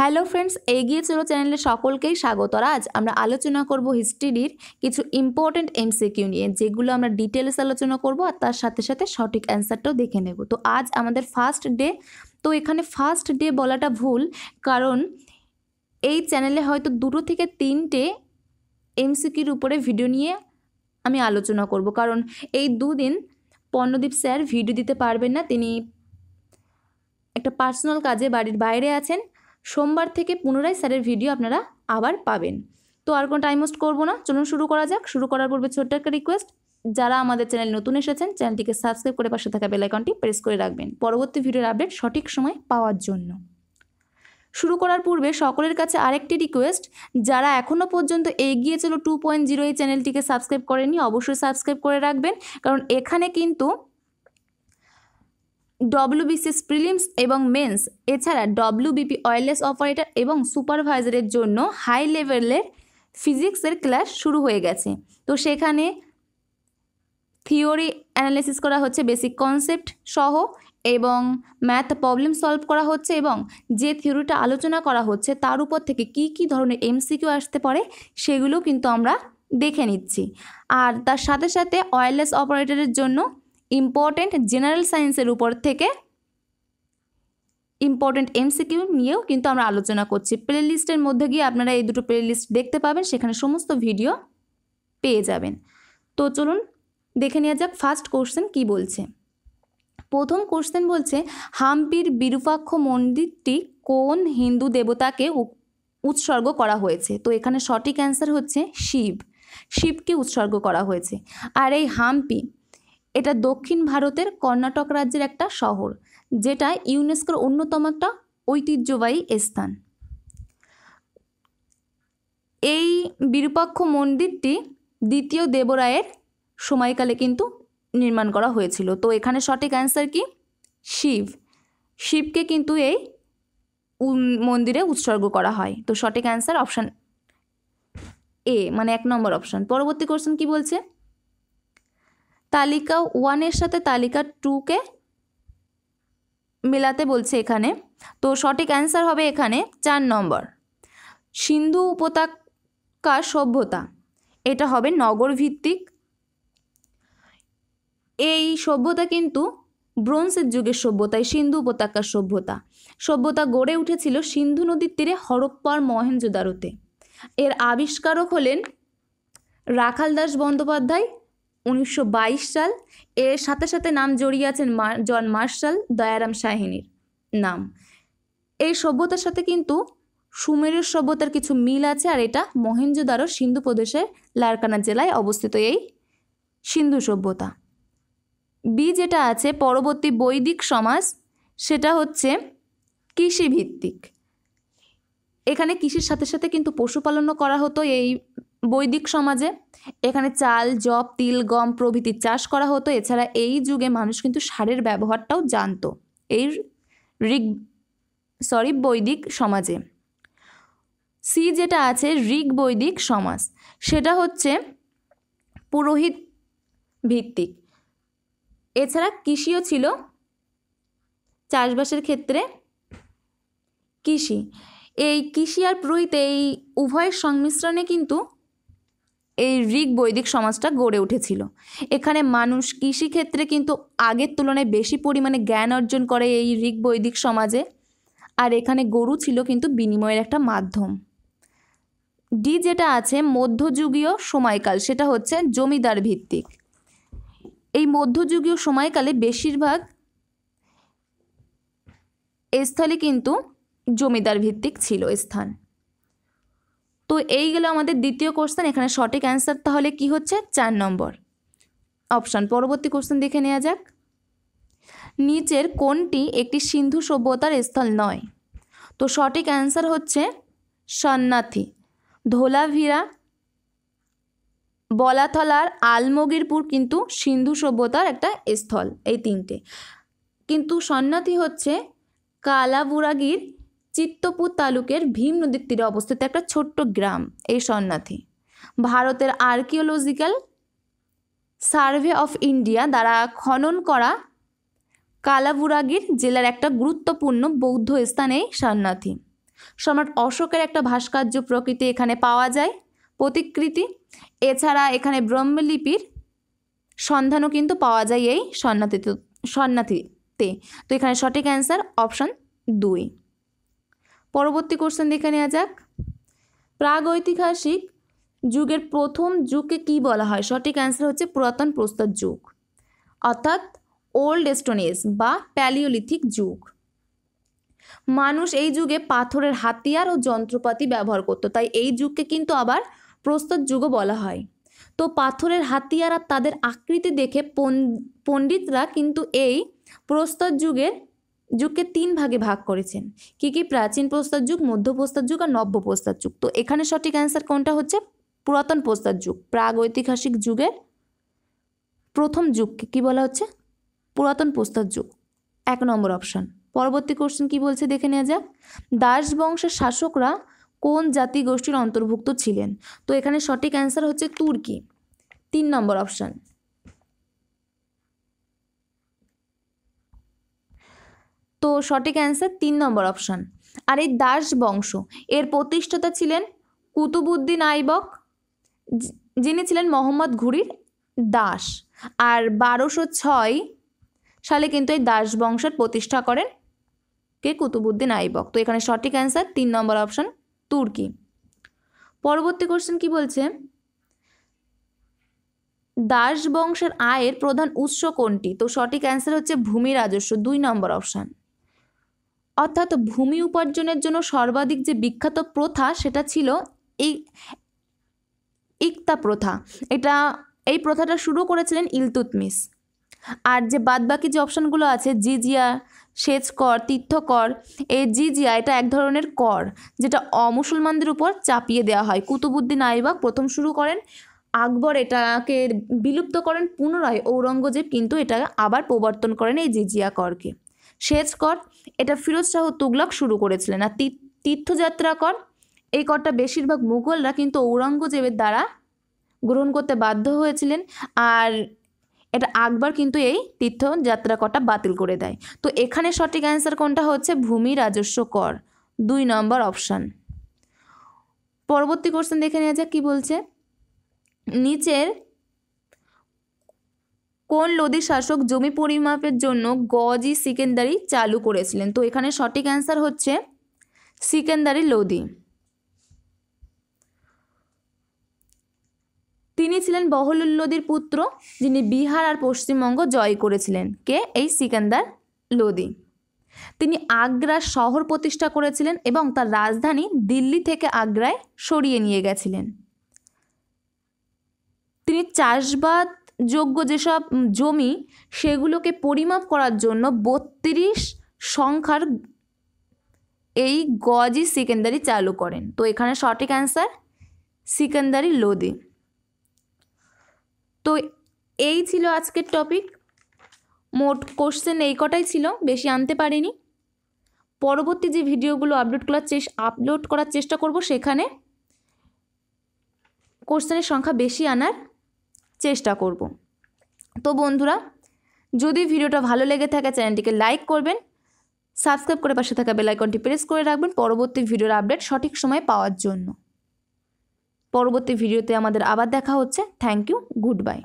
hello friends এগিয়ে চলো চ্যানেলে সকলকেই স্বাগত আর আজ আমরা আলোচনা করব হিস্ট্রির কিছু ইম্পর্টেন্ট এমসিকিউ নিয়ে যেগুলো আমরা ডিটেলস আলোচনা করব আর তার সাথে সাথে সঠিক অ্যান্সারটাও দেখে নেব তো আজ আমাদের ফার্স্ট ডে তো এখানে ফার্স্ট ডে বলাটা ভুল কারণ এই চ্যানেলে হয়তো দুটো থেকে তিনটে এমসিকিউর উপরে ভিডিও নিয়ে আমি আলোচনা করব কারণ এই দুদিন পর্ণদীপ স্যার ভিডিও দিতে পারবেন না তিনি একটা পার্সোনাল কাজে বাড়ির বাইরে আছেন সোমবার থেকে পুনরায় স্যারের ভিডিও আপনারা আবার পাবেন তো আর কোনো টাইম ওয়েস্ট করবো না চলুন শুরু করা যাক শুরু করার পূর্বে ছোট্ট একটা রিকোয়েস্ট যারা আমাদের চ্যানেল নতুন এসেছেন চ্যানেলটিকে সাবস্ক্রাইব করে পাশে থাকা বেলাইকনটি প্রেস করে রাখবেন পরবর্তী ভিডিওর আপডেট সঠিক সময় পাওয়ার জন্য শুরু করার পূর্বে সকলের কাছে আরেকটি রিকোয়েস্ট যারা এখনও পর্যন্ত এগিয়ে চলো টু পয়েন্ট জিরো এই চ্যানেলটিকে সাবস্ক্রাইব করেনি অবশ্যই সাবস্ক্রাইব করে রাখবেন কারণ এখানে কিন্তু ডব্লিউবিসিএস প্রিলিমস এবং মেন্স এছাড়া ডব্লিউবিপি ওয়ারলেস অপারেটর এবং সুপারভাইজারের জন্য হাই লেভেলের ফিজিক্সের ক্লাস শুরু হয়ে গেছে তো সেখানে থিওরি অ্যানালিসিস করা হচ্ছে বেসিক কনসেপ্ট সহ এবং ম্যাথ প্রবলেম সলভ করা হচ্ছে এবং যে থিওরিটা আলোচনা করা হচ্ছে তার উপর থেকে কি কি ধরনের এমসিকিউ আসতে পারে সেগুলো কিন্তু আমরা দেখে নিচ্ছি আর তার সাথে সাথে ওয়্যারলেস অপারেটরের জন্য ইম্পর্টেন্ট জেনারেল সায়েন্সের উপর থেকে ইম্পর্টেন্ট এমসিকিউ নিয়েও কিন্তু আমরা আলোচনা করছি প্লে লিস্টের মধ্যে গিয়ে আপনারা এই দুটো প্লে লিস্ট দেখতে পাবেন সেখানে সমস্ত ভিডিও পেয়ে যাবেন তো চলুন দেখে নেওয়া যাক ফার্স্ট কোশ্চেন কি বলছে প্রথম কোশ্চেন বলছে হাম্পির বিরুপাক্ষ মন্দিরটি কোন হিন্দু দেবতাকে উৎসর্গ করা হয়েছে তো এখানে সঠিক অ্যান্সার হচ্ছে শিব শিবকে উৎসর্গ করা হয়েছে আর এই হাম্পি এটা দক্ষিণ ভারতের কর্ণাটক রাজ্যের একটা শহর যেটা ইউনেস্কোর অন্যতম একটা ঐতিহ্যবাহী স্থান এই বিরূপাক্ষ মন্দিরটি দ্বিতীয় দেবরায়ের সময়কালে কিন্তু নির্মাণ করা হয়েছিল তো এখানে সঠিক অ্যান্সার কি শিব শিবকে কিন্তু এই মন্দিরে উৎসর্গ করা হয় তো সঠিক অ্যান্সার অপশান এ মানে এক নম্বর অপশান পরবর্তী কোশ্চেন কি বলছে তালিকা ওয়ানের সাথে তালিকা টুকে মেলাতে বলছে এখানে তো সঠিক অ্যান্সার হবে এখানে চার নম্বর সিন্ধু উপত্যকা সভ্যতা এটা হবে নগর ভিত্তিক এই সভ্যতা কিন্তু ব্রোঞ্জের যুগের সভ্যতায় সিন্ধু উপত্যকার সভ্যতা সভ্যতা গড়ে উঠেছিল সিন্ধু নদীর তীরে হরপ্পার মহেঞ্জোদারোতে এর আবিষ্কারক হলেন রাখাল দাস বন্দ্যোপাধ্যায় উনিশশো সাল এর সাথে সাথে নাম জড়িয়ে আছেন জন মার্শাল দয়ারাম শাহিনীর নাম এই সভ্যতার সাথে কিন্তু সুমেরের সভ্যতার কিছু মিল আছে আর এটা মহেন্দ্রদারও সিন্ধু প্রদেশের লারকানা জেলায় অবস্থিত এই সিন্ধু সভ্যতা বি যেটা আছে পরবর্তী বৈদিক সমাজ সেটা হচ্ছে কৃষিভিত্তিক এখানে কৃষির সাথে সাথে কিন্তু পশুপালনও করা হতো এই বৈদিক সমাজে এখানে চাল জব তিল গম প্রভৃতি চাষ করা হতো এছাড়া এই যুগে মানুষ কিন্তু সারের ব্যবহারটাও জানতো এই ঋগ সরি বৈদিক সমাজে সি যেটা আছে ঋগ বৈদিক সমাজ সেটা হচ্ছে পুরোহিত ভিত্তিক এছাড়া কৃষিও ছিল চাষবাসের ক্ষেত্রে কৃষি এই কৃষি আর পুরোহিত এই উভয়ের সংমিশ্রণে কিন্তু এই ঋগ বৈদিক সমাজটা গড়ে উঠেছিল এখানে মানুষ কৃষিক্ষেত্রে কিন্তু আগের তুলনায় বেশি পরিমাণে জ্ঞান অর্জন করে এই ঋগ বৈদিক সমাজে আর এখানে গরু ছিল কিন্তু বিনিময়ের একটা মাধ্যম ডি যেটা আছে মধ্যযুগীয় সময়কাল সেটা হচ্ছে জমিদার ভিত্তিক এই মধ্যযুগীয় সময়কালে বেশিরভাগ স্থলে কিন্তু জমিদার ভিত্তিক ছিল স্থান তো এই গেল আমাদের দ্বিতীয় কোশ্চেন এখানে সঠিক অ্যান্সার তাহলে কি হচ্ছে চার নম্বর অপশান পরবর্তী কোশ্চেন দেখে নেওয়া যাক নিচের কোনটি একটি সিন্ধু সভ্যতার স্থল নয় তো সঠিক অ্যান্সার হচ্ছে সন্নাথি ধোলাভিরা বলাথলার আলমগিরপুর কিন্তু সিন্ধু সভ্যতার একটা স্থল এই তিনটে কিন্তু সন্ন্যাথি হচ্ছে কালাবুরাগির চিত্তপুর তালুকের ভীম নদীর তীরে অবস্থিত একটা ছোট্ট গ্রাম এই সন্ন্যাথী ভারতের আর্কিওলজিক্যাল সার্ভে অফ ইন্ডিয়া দ্বারা খনন করা কালাবুরাগির জেলার একটা গুরুত্বপূর্ণ বৌদ্ধ স্থানে সন্ন্যাথী সম্রাট অশোকের একটা ভাস্কর্য প্রকৃতি এখানে পাওয়া যায় প্রতিকৃতি এছাড়া এখানে ব্রহ্মলিপির সন্ধানও কিন্তু পাওয়া যায় এই সন্ন্যাতি সন্নাথিতে তো এখানে সঠিক অ্যান্সার অপশন দুই পরবর্তী কোশ্চেন দেখে নেওয়া যাক প্রাগৈতিহাসিক যুগের প্রথম যুগকে কি বলা হয় সঠিক অ্যান্সার হচ্ছে পুরাতন প্রস্তর যুগ অর্থাৎ ওল্ড স্টোনেজ বা প্যালিওলিথিক যুগ মানুষ এই যুগে পাথরের হাতিয়ার ও যন্ত্রপাতি ব্যবহার করত তাই এই যুগকে কিন্তু আবার প্রস্তর যুগও বলা হয় তো পাথরের হাতিয়ার আর তাদের আকৃতি দেখে পণ্ডিতরা কিন্তু এই প্রস্তর যুগের যুগকে তিন ভাগে ভাগ করেছেন কি কি প্রাচীন প্রস্তর যুগ মধ্য প্রস্তর যুগ আর নব্য প্রস্তর যুগ তো এখানে সঠিক অ্যান্সার কোনটা হচ্ছে পুরাতন প্রস্তর যুগ প্রাগ ঐতিহাসিক যুগের প্রথম যুগকে কি বলা হচ্ছে পুরাতন প্রস্তর যুগ এক নম্বর অপশান পরবর্তী কোশ্চেন কি বলছে দেখে নেওয়া যাক দাস বংশের শাসকরা কোন জাতি গোষ্ঠীর অন্তর্ভুক্ত ছিলেন তো এখানে সঠিক অ্যান্সার হচ্ছে তুর্কি তিন নম্বর অপশান তো সঠিক অ্যান্সার তিন নম্বর অপশান আর এই দাস বংশ এর প্রতিষ্ঠাতা ছিলেন কুতুবুদ্দিন আইবক যিনি ছিলেন মোহাম্মদ ঘুরির দাস আর বারোশো ছয় সালে কিন্তু এই দাস বংশের প্রতিষ্ঠা করেন কে কুতুবুদ্দিন আইবক তো এখানে সঠিক অ্যান্সার তিন নম্বর অপশান তুর্কি পরবর্তী কোশ্চেন কি বলছে দাস বংশের আয়ের প্রধান উৎস কোনটি তো সঠিক অ্যান্সার হচ্ছে ভূমি রাজস্ব দুই নম্বর অপশান অর্থাৎ ভূমি উপার্জনের জন্য সর্বাধিক যে বিখ্যাত প্রথা সেটা ছিল এই ইকতা প্রথা এটা এই প্রথাটা শুরু করেছিলেন ইলতুতমিস আর যে বাদবাকি যে অপশানগুলো আছে জিজিয়া সেচ কর তীর্থকর এই জিজিয়া এটা এক ধরনের কর যেটা অমুসলমানদের উপর চাপিয়ে দেওয়া হয় কুতুবুদ্দিন আইবাক প্রথম শুরু করেন আকবর এটাকে বিলুপ্ত করেন পুনরায় ঔরঙ্গজেব কিন্তু এটা আবার প্রবর্তন করেন এই জিজিয়া করকে সেচ কর এটা ফিরোজ শাহ তুগলক শুরু করেছিলেন আর তীর্থযাত্রা কর এই করটা বেশিরভাগ মুঘলরা কিন্তু ঔরঙ্গজেবের দ্বারা গ্রহণ করতে বাধ্য হয়েছিলেন আর এটা আকবর কিন্তু এই তীর্থযাত্রা করটা বাতিল করে দেয় তো এখানে সঠিক অ্যান্সার কোনটা হচ্ছে ভূমি রাজস্ব কর দুই নম্বর অপশান পরবর্তী কোশ্চেন দেখে নেওয়া যাক কী বলছে নিচের কোন লোদি শাসক জমি পরিমাপের জন্য গজি সিকেন্দারি চালু করেছিলেন তো এখানে সঠিক অ্যান্সার হচ্ছে সিকেন্দারি লোদি তিনি ছিলেন বহলুল লোদির পুত্র যিনি বিহার আর পশ্চিমবঙ্গ জয় করেছিলেন কে এই সিকান্দার লোদি তিনি আগ্রার শহর প্রতিষ্ঠা করেছিলেন এবং তার রাজধানী দিল্লি থেকে আগ্রায় সরিয়ে নিয়ে গেছিলেন তিনি চাষবাদ যোগ্য যেসব জমি সেগুলোকে পরিমাপ করার জন্য বত্রিশ সংখ্যার এই গজি সিকেন্দারি চালু করেন তো এখানে সঠিক অ্যান্সার সিকেন্দারি লোদি তো এই ছিল আজকের টপিক মোট কোশ্চেন এই কটাই ছিল বেশি আনতে পারিনি পরবর্তী যে ভিডিওগুলো আপলোড করার চেষ্টা আপলোড করার চেষ্টা করব সেখানে কোশ্চেনের সংখ্যা বেশি আনার চেষ্টা করব তো বন্ধুরা যদি ভিডিওটা ভালো লেগে থাকে চ্যানেলটিকে লাইক করবেন সাবস্ক্রাইব করে পাশে থাকা বেলাইকনটি প্রেস করে রাখবেন পরবর্তী ভিডিওর আপডেট সঠিক সময়ে পাওয়ার জন্য পরবর্তী ভিডিওতে আমাদের আবার দেখা হচ্ছে থ্যাংক ইউ গুড বাই